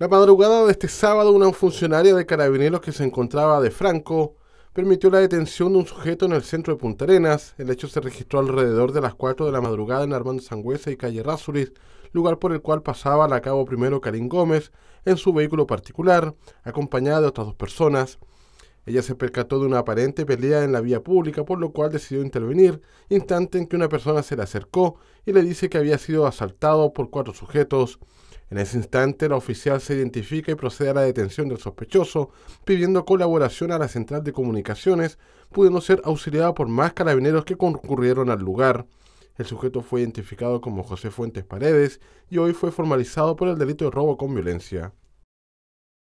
La madrugada de este sábado, una funcionaria de carabineros que se encontraba de Franco permitió la detención de un sujeto en el centro de Punta Arenas. El hecho se registró alrededor de las 4 de la madrugada en Armando Sangüesa y calle Rázulis, lugar por el cual pasaba la cabo primero Karim Gómez en su vehículo particular, acompañada de otras dos personas. Ella se percató de una aparente pelea en la vía pública, por lo cual decidió intervenir, instante en que una persona se le acercó y le dice que había sido asaltado por cuatro sujetos. En ese instante, la oficial se identifica y procede a la detención del sospechoso, pidiendo colaboración a la central de comunicaciones, pudiendo ser auxiliada por más carabineros que concurrieron al lugar. El sujeto fue identificado como José Fuentes Paredes y hoy fue formalizado por el delito de robo con violencia.